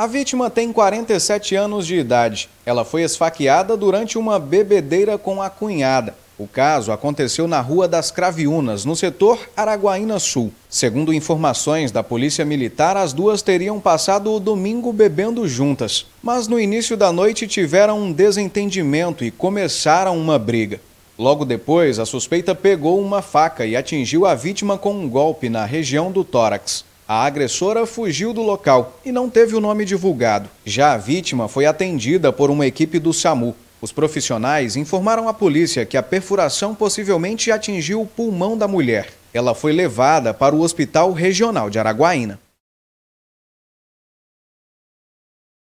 A vítima tem 47 anos de idade. Ela foi esfaqueada durante uma bebedeira com a cunhada. O caso aconteceu na Rua das Craviunas, no setor Araguaína Sul. Segundo informações da Polícia Militar, as duas teriam passado o domingo bebendo juntas. Mas no início da noite tiveram um desentendimento e começaram uma briga. Logo depois, a suspeita pegou uma faca e atingiu a vítima com um golpe na região do tórax. A agressora fugiu do local e não teve o nome divulgado. Já a vítima foi atendida por uma equipe do SAMU. Os profissionais informaram à polícia que a perfuração possivelmente atingiu o pulmão da mulher. Ela foi levada para o Hospital Regional de Araguaína.